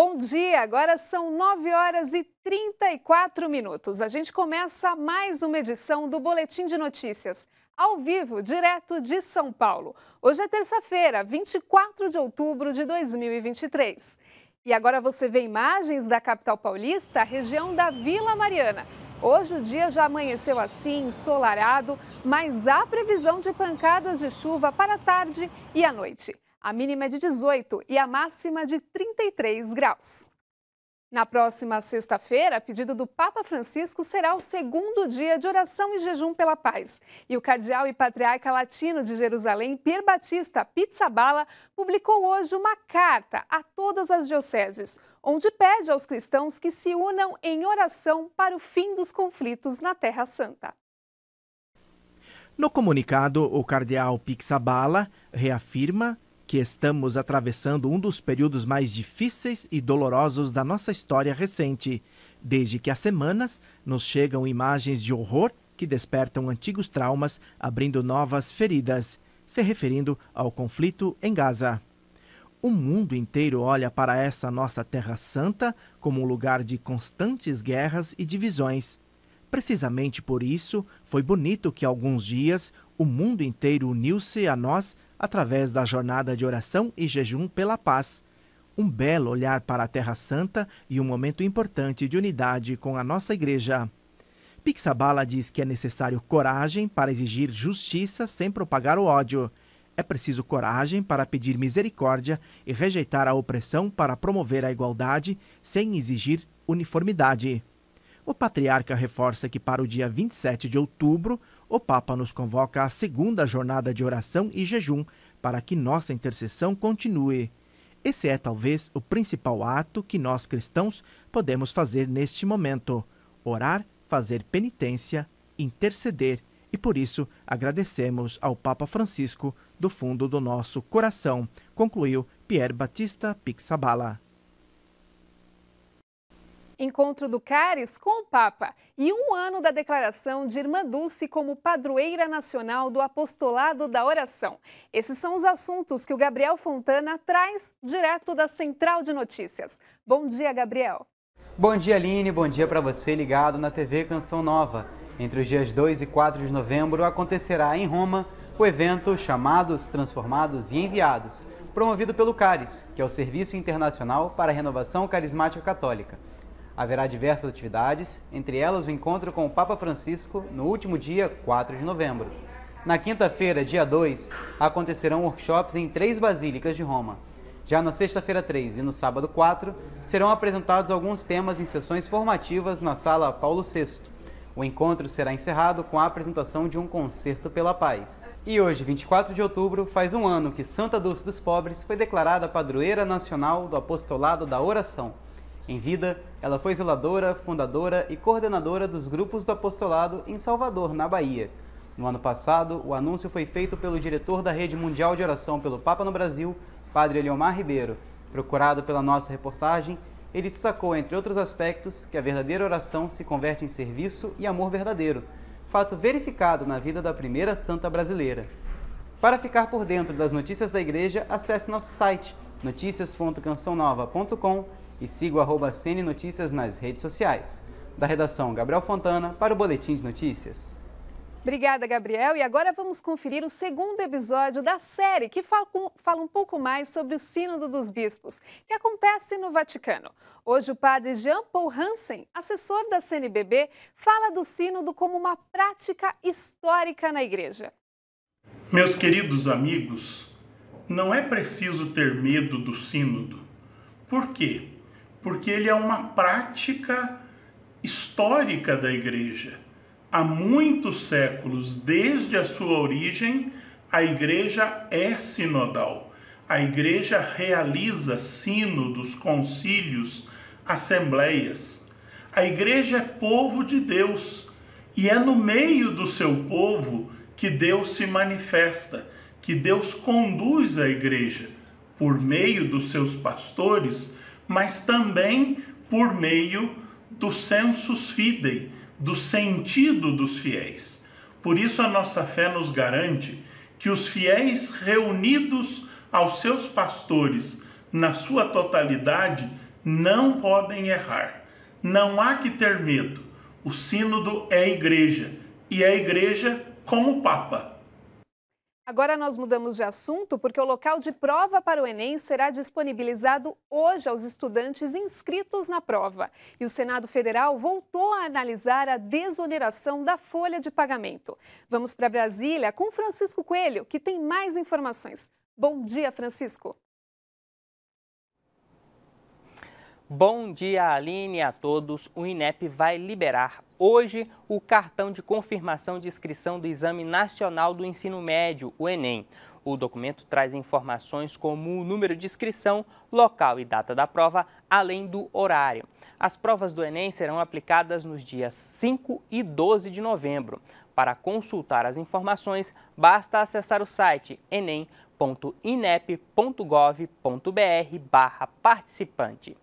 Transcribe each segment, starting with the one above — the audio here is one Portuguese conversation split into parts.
Bom dia, agora são 9 horas e 34 minutos. A gente começa mais uma edição do Boletim de Notícias, ao vivo, direto de São Paulo. Hoje é terça-feira, 24 de outubro de 2023. E agora você vê imagens da capital paulista, região da Vila Mariana. Hoje o dia já amanheceu assim, ensolarado, mas há previsão de pancadas de chuva para a tarde e à noite. A mínima é de 18 e a máxima de 33 graus. Na próxima sexta-feira, pedido do Papa Francisco será o segundo dia de oração e jejum pela paz. E o cardeal e patriarca latino de Jerusalém, Pier Batista Pizzabala, publicou hoje uma carta a todas as dioceses, onde pede aos cristãos que se unam em oração para o fim dos conflitos na Terra Santa. No comunicado, o cardeal Pizzabala reafirma que estamos atravessando um dos períodos mais difíceis e dolorosos da nossa história recente, desde que há semanas nos chegam imagens de horror que despertam antigos traumas, abrindo novas feridas, se referindo ao conflito em Gaza. O mundo inteiro olha para essa nossa Terra Santa como um lugar de constantes guerras e divisões. Precisamente por isso, foi bonito que alguns dias o mundo inteiro uniu-se a nós através da jornada de oração e jejum pela paz. Um belo olhar para a Terra Santa e um momento importante de unidade com a nossa Igreja. Pixabala diz que é necessário coragem para exigir justiça sem propagar o ódio. É preciso coragem para pedir misericórdia e rejeitar a opressão para promover a igualdade sem exigir uniformidade. O patriarca reforça que para o dia 27 de outubro, o Papa nos convoca à segunda jornada de oração e jejum para que nossa intercessão continue. Esse é talvez o principal ato que nós cristãos podemos fazer neste momento: orar, fazer penitência, interceder. E por isso agradecemos ao Papa Francisco do fundo do nosso coração, concluiu Pierre Batista Pixabala encontro do CARES com o Papa e um ano da declaração de Irmã Dulce como padroeira nacional do apostolado da oração. Esses são os assuntos que o Gabriel Fontana traz direto da Central de Notícias. Bom dia, Gabriel. Bom dia, Aline. Bom dia para você ligado na TV Canção Nova. Entre os dias 2 e 4 de novembro acontecerá em Roma o evento Chamados, Transformados e Enviados, promovido pelo CARES, que é o Serviço Internacional para a Renovação Carismática Católica haverá diversas atividades, entre elas o encontro com o Papa Francisco no último dia 4 de novembro. Na quinta-feira, dia 2, acontecerão workshops em três basílicas de Roma. Já na sexta-feira 3 e no sábado 4, serão apresentados alguns temas em sessões formativas na Sala Paulo VI. O encontro será encerrado com a apresentação de um concerto pela paz. E hoje, 24 de outubro, faz um ano que Santa Dulce dos Pobres foi declarada padroeira nacional do apostolado da oração. Em vida, ela foi zeladora, fundadora e coordenadora dos grupos do apostolado em Salvador, na Bahia. No ano passado, o anúncio foi feito pelo diretor da Rede Mundial de Oração pelo Papa no Brasil, Padre Eliomar Ribeiro. Procurado pela nossa reportagem, ele destacou, entre outros aspectos, que a verdadeira oração se converte em serviço e amor verdadeiro, fato verificado na vida da primeira santa brasileira. Para ficar por dentro das notícias da igreja, acesse nosso site noticias.cançãonova.com e siga o CN Notícias nas redes sociais. Da redação Gabriel Fontana para o Boletim de Notícias. Obrigada, Gabriel. E agora vamos conferir o segundo episódio da série que fala, fala, um pouco mais sobre o Sínodo dos Bispos, que acontece no Vaticano. Hoje, o padre Jean Paul Hansen, assessor da CNBB, fala do Sínodo como uma prática histórica na Igreja. Meus queridos amigos, não é preciso ter medo do Sínodo. Por quê? porque ele é uma prática histórica da igreja. Há muitos séculos, desde a sua origem, a igreja é sinodal. A igreja realiza sínodos, concílios, assembleias. A igreja é povo de Deus e é no meio do seu povo que Deus se manifesta, que Deus conduz a igreja por meio dos seus pastores mas também por meio do sensus fidei, do sentido dos fiéis. Por isso a nossa fé nos garante que os fiéis reunidos aos seus pastores na sua totalidade não podem errar. Não há que ter medo. O sínodo é a igreja e a igreja com o papa. Agora nós mudamos de assunto porque o local de prova para o Enem será disponibilizado hoje aos estudantes inscritos na prova. E o Senado Federal voltou a analisar a desoneração da folha de pagamento. Vamos para Brasília com Francisco Coelho, que tem mais informações. Bom dia, Francisco. Bom dia, Aline, a todos. O INEP vai liberar hoje o cartão de confirmação de inscrição do Exame Nacional do Ensino Médio, o Enem. O documento traz informações como o número de inscrição, local e data da prova, além do horário. As provas do Enem serão aplicadas nos dias 5 e 12 de novembro. Para consultar as informações, basta acessar o site enem.inep.gov.br barra participante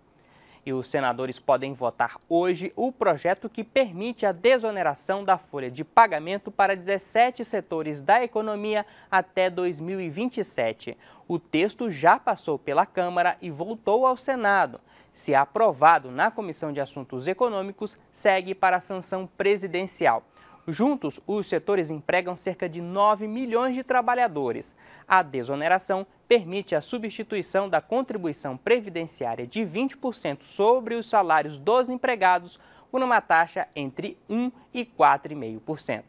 e os senadores podem votar hoje o projeto que permite a desoneração da folha de pagamento para 17 setores da economia até 2027. O texto já passou pela Câmara e voltou ao Senado. Se aprovado na Comissão de Assuntos Econômicos, segue para a sanção presidencial. Juntos, os setores empregam cerca de 9 milhões de trabalhadores. A desoneração permite a substituição da contribuição previdenciária de 20% sobre os salários dos empregados por uma taxa entre 1% e 4,5%.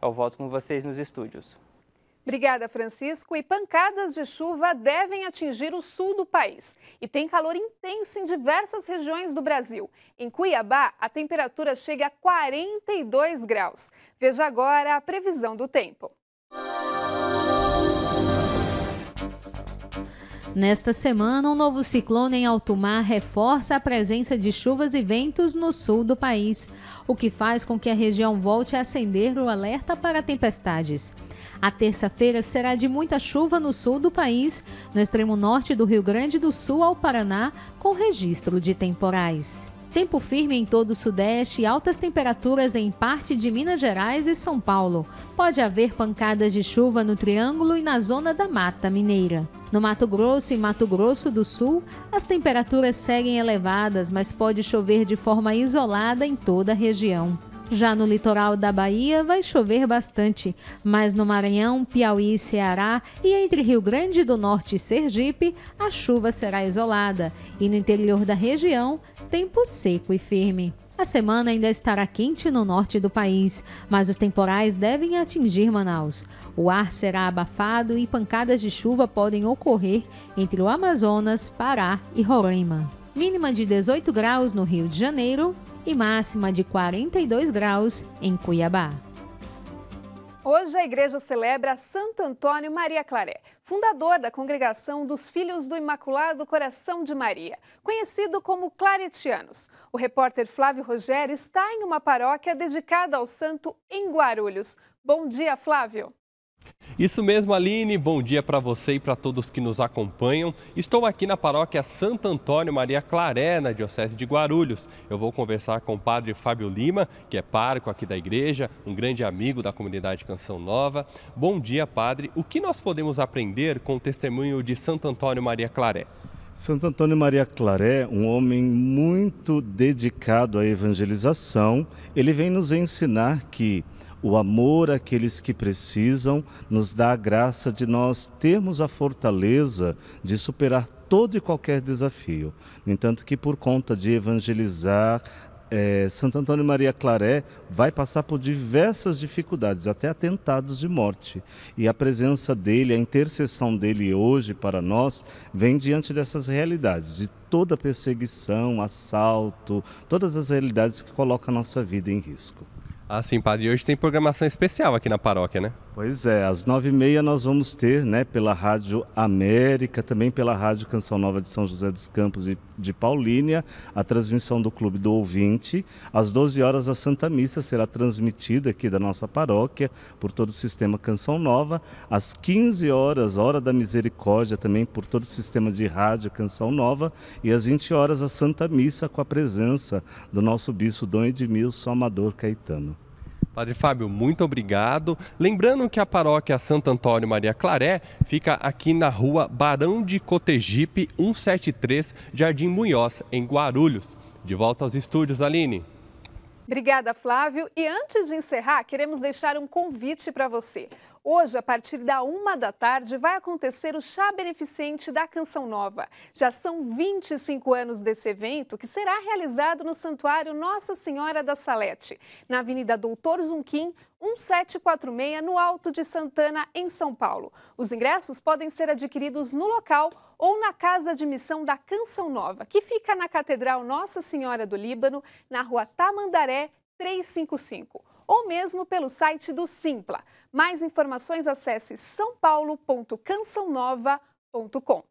Eu volto com vocês nos estúdios. Obrigada, Francisco. E pancadas de chuva devem atingir o sul do país. E tem calor intenso em diversas regiões do Brasil. Em Cuiabá, a temperatura chega a 42 graus. Veja agora a previsão do tempo. Nesta semana, um novo ciclone em alto mar reforça a presença de chuvas e ventos no sul do país, o que faz com que a região volte a acender o alerta para tempestades. A terça-feira será de muita chuva no sul do país, no extremo norte do Rio Grande do Sul ao Paraná, com registro de temporais. Tempo firme em todo o Sudeste e altas temperaturas em parte de Minas Gerais e São Paulo. Pode haver pancadas de chuva no Triângulo e na zona da Mata Mineira. No Mato Grosso e Mato Grosso do Sul, as temperaturas seguem elevadas, mas pode chover de forma isolada em toda a região. Já no litoral da Bahia vai chover bastante, mas no Maranhão, Piauí e Ceará e entre Rio Grande do Norte e Sergipe, a chuva será isolada e no interior da região, tempo seco e firme. A semana ainda estará quente no norte do país, mas os temporais devem atingir Manaus. O ar será abafado e pancadas de chuva podem ocorrer entre o Amazonas, Pará e Roraima. Mínima de 18 graus no Rio de Janeiro e máxima de 42 graus em Cuiabá. Hoje a igreja celebra Santo Antônio Maria Claré, fundador da congregação dos Filhos do Imaculado Coração de Maria, conhecido como Claretianos. O repórter Flávio Rogério está em uma paróquia dedicada ao santo em Guarulhos. Bom dia, Flávio. Isso mesmo, Aline. Bom dia para você e para todos que nos acompanham. Estou aqui na paróquia Santo Antônio Maria Claré, na Diocese de Guarulhos. Eu vou conversar com o padre Fábio Lima, que é parco aqui da igreja, um grande amigo da comunidade Canção Nova. Bom dia, padre. O que nós podemos aprender com o testemunho de Santo Antônio Maria Claré? Santo Antônio Maria Claré, um homem muito dedicado à evangelização, ele vem nos ensinar que o amor àqueles que precisam, nos dá a graça de nós termos a fortaleza de superar todo e qualquer desafio. No entanto, que por conta de evangelizar, é, Santo Antônio Maria Claré vai passar por diversas dificuldades, até atentados de morte. E a presença dele, a intercessão dele hoje para nós, vem diante dessas realidades, de toda perseguição, assalto, todas as realidades que colocam a nossa vida em risco. Assim, padre, hoje tem programação especial aqui na paróquia, né? Pois é, às nove e meia nós vamos ter, né, pela Rádio América, também pela Rádio Canção Nova de São José dos Campos e de Paulínia, a transmissão do Clube do Ouvinte. Às 12 horas a Santa Missa será transmitida aqui da nossa paróquia por todo o sistema Canção Nova. Às 15 horas, Hora da Misericórdia, também por todo o sistema de rádio Canção Nova. E às 20 horas a Santa Missa com a presença do nosso bispo Dom Edmilson Amador Caetano. Padre Fábio, muito obrigado. Lembrando que a paróquia Santo Antônio Maria Claré fica aqui na rua Barão de Cotegipe, 173, Jardim Munhoz, em Guarulhos. De volta aos estúdios, Aline. Obrigada, Flávio. E antes de encerrar, queremos deixar um convite para você. Hoje, a partir da uma da tarde, vai acontecer o chá beneficente da Canção Nova. Já são 25 anos desse evento, que será realizado no Santuário Nossa Senhora da Salete, na Avenida Doutor Zunquim, 1746, no Alto de Santana, em São Paulo. Os ingressos podem ser adquiridos no local ou na Casa de Missão da Canção Nova, que fica na Catedral Nossa Senhora do Líbano, na rua Tamandaré 355, ou mesmo pelo site do Simpla. Mais informações acesse sãopaulo.cançãonova.com.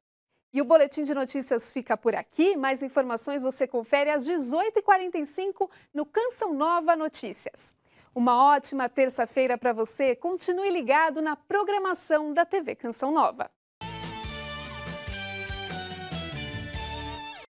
E o Boletim de Notícias fica por aqui. Mais informações você confere às 18h45 no Canção Nova Notícias. Uma ótima terça-feira para você. Continue ligado na programação da TV Canção Nova.